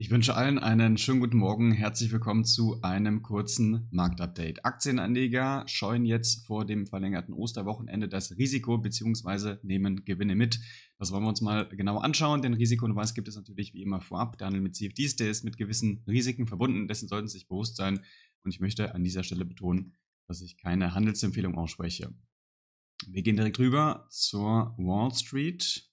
Ich wünsche allen einen schönen guten Morgen. Herzlich willkommen zu einem kurzen Marktupdate. Aktienanleger scheuen jetzt vor dem verlängerten Osterwochenende das Risiko bzw. nehmen Gewinne mit. Das wollen wir uns mal genau anschauen, denn Risikohinweis gibt es natürlich wie immer vorab. Der Handel mit CFDs, der ist mit gewissen Risiken verbunden, dessen sollten Sie sich bewusst sein. Und ich möchte an dieser Stelle betonen, dass ich keine Handelsempfehlung ausspreche. Wir gehen direkt rüber zur Wall Street.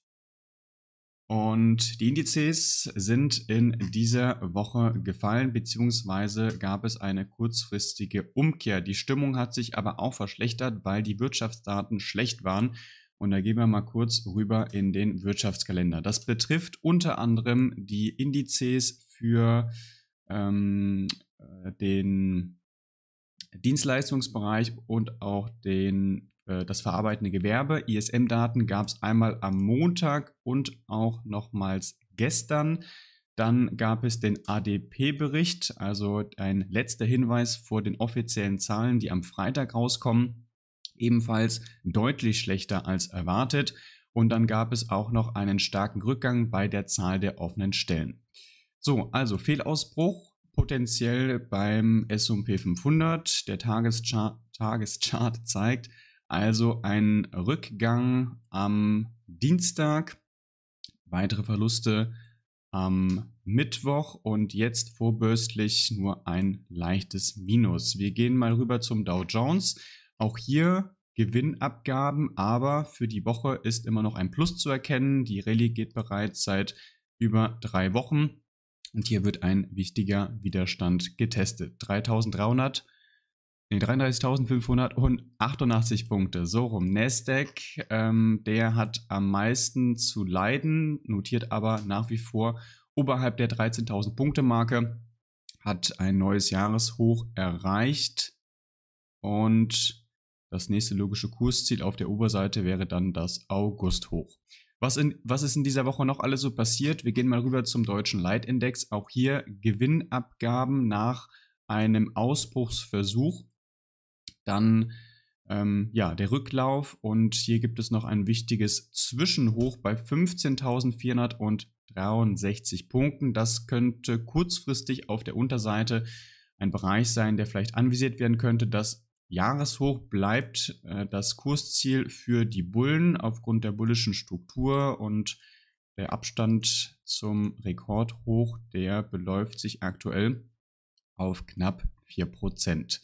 Und die Indizes sind in dieser Woche gefallen, beziehungsweise gab es eine kurzfristige Umkehr. Die Stimmung hat sich aber auch verschlechtert, weil die Wirtschaftsdaten schlecht waren. Und da gehen wir mal kurz rüber in den Wirtschaftskalender. Das betrifft unter anderem die Indizes für ähm, äh, den Dienstleistungsbereich und auch den äh, das verarbeitende Gewerbe. ISM-Daten gab es einmal am Montag und auch nochmals gestern. Dann gab es den ADP-Bericht, also ein letzter Hinweis vor den offiziellen Zahlen, die am Freitag rauskommen. Ebenfalls deutlich schlechter als erwartet. Und dann gab es auch noch einen starken Rückgang bei der Zahl der offenen Stellen. So, also Fehlausbruch potenziell beim S&P 500. Der Tageschart, Tageschart zeigt, also ein Rückgang am Dienstag, weitere Verluste am Mittwoch und jetzt vorbürstlich nur ein leichtes Minus. Wir gehen mal rüber zum Dow Jones. Auch hier Gewinnabgaben, aber für die Woche ist immer noch ein Plus zu erkennen. Die Rallye geht bereits seit über drei Wochen und hier wird ein wichtiger Widerstand getestet. 3300 Nee, 33.588 Punkte, so rum. Nasdaq, ähm, der hat am meisten zu leiden, notiert aber nach wie vor oberhalb der 13.000 Punkte Marke, hat ein neues Jahreshoch erreicht und das nächste logische Kursziel auf der Oberseite wäre dann das Augusthoch. Was, in, was ist in dieser Woche noch alles so passiert? Wir gehen mal rüber zum deutschen Leitindex. Auch hier Gewinnabgaben nach einem Ausbruchsversuch dann ähm, ja, der Rücklauf und hier gibt es noch ein wichtiges Zwischenhoch bei 15.463 Punkten. Das könnte kurzfristig auf der Unterseite ein Bereich sein, der vielleicht anvisiert werden könnte. Das Jahreshoch bleibt äh, das Kursziel für die Bullen aufgrund der bullischen Struktur und der Abstand zum Rekordhoch, der beläuft sich aktuell auf knapp 4 Prozent.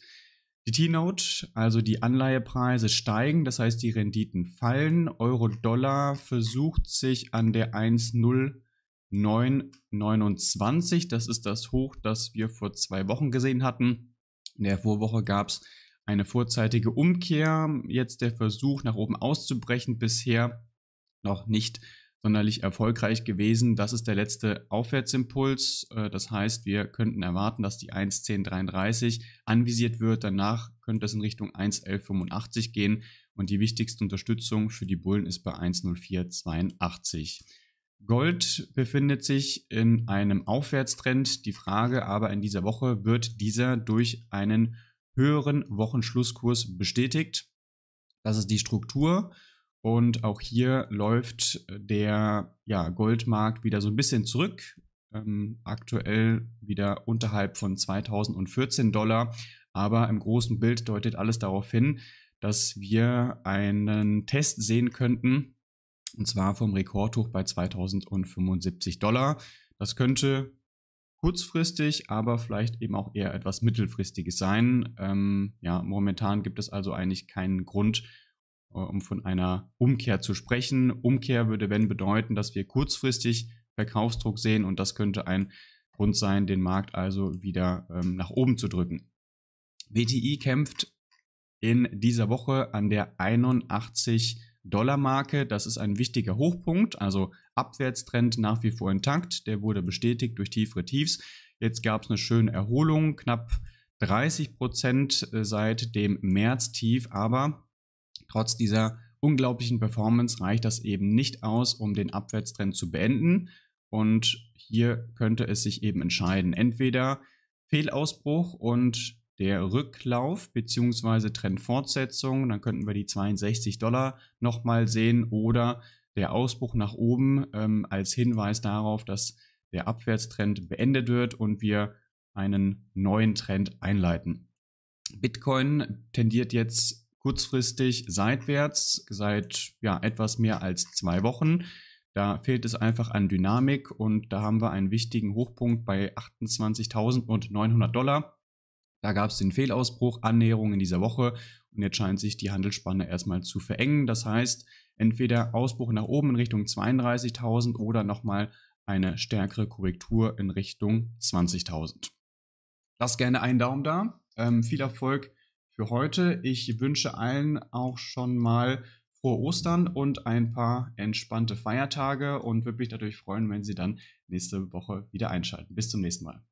Die T-Note, also die Anleihepreise steigen, das heißt die Renditen fallen. Euro-Dollar versucht sich an der 1,0929. Das ist das Hoch, das wir vor zwei Wochen gesehen hatten. In der Vorwoche gab es eine vorzeitige Umkehr. Jetzt der Versuch, nach oben auszubrechen, bisher noch nicht sonderlich erfolgreich gewesen. Das ist der letzte Aufwärtsimpuls. Äh, das heißt, wir könnten erwarten, dass die 1.1033 anvisiert wird. Danach könnte es in Richtung 1.1185 gehen. Und die wichtigste Unterstützung für die Bullen ist bei 1.0482. Gold befindet sich in einem Aufwärtstrend. Die Frage aber in dieser Woche, wird dieser durch einen höheren Wochenschlusskurs bestätigt? Das ist die Struktur. Und auch hier läuft äh, der ja, Goldmarkt wieder so ein bisschen zurück. Ähm, aktuell wieder unterhalb von 2014 Dollar. Aber im großen Bild deutet alles darauf hin, dass wir einen Test sehen könnten. Und zwar vom Rekordhoch bei 2075 Dollar. Das könnte kurzfristig, aber vielleicht eben auch eher etwas mittelfristiges sein. Ähm, ja, momentan gibt es also eigentlich keinen Grund, äh, um von einer Umkehr zu sprechen. Umkehr würde, wenn, bedeuten, dass wir kurzfristig Verkaufsdruck sehen und das könnte ein Grund sein, den Markt also wieder ähm, nach oben zu drücken. WTI kämpft in dieser Woche an der 81 Dollar Marke. Das ist ein wichtiger Hochpunkt, also Abwärtstrend nach wie vor intakt. Der wurde bestätigt durch tiefere Tiefs. Jetzt gab es eine schöne Erholung, knapp 30 Prozent äh, seit dem März-Tief, aber Trotz dieser unglaublichen Performance reicht das eben nicht aus, um den Abwärtstrend zu beenden. Und hier könnte es sich eben entscheiden, entweder Fehlausbruch und der Rücklauf bzw. Trendfortsetzung, dann könnten wir die 62 Dollar nochmal sehen oder der Ausbruch nach oben ähm, als Hinweis darauf, dass der Abwärtstrend beendet wird und wir einen neuen Trend einleiten. Bitcoin tendiert jetzt kurzfristig seitwärts seit ja, etwas mehr als zwei Wochen. Da fehlt es einfach an Dynamik und da haben wir einen wichtigen Hochpunkt bei 28.900 Dollar. Da gab es den Fehlausbruch, Annäherung in dieser Woche und jetzt scheint sich die Handelsspanne erstmal zu verengen. Das heißt, entweder Ausbruch nach oben in Richtung 32.000 oder nochmal eine stärkere Korrektur in Richtung 20.000. Lasst gerne einen Daumen da. Ähm, viel Erfolg für heute. Ich wünsche allen auch schon mal frohe Ostern und ein paar entspannte Feiertage und würde mich dadurch freuen, wenn Sie dann nächste Woche wieder einschalten. Bis zum nächsten Mal.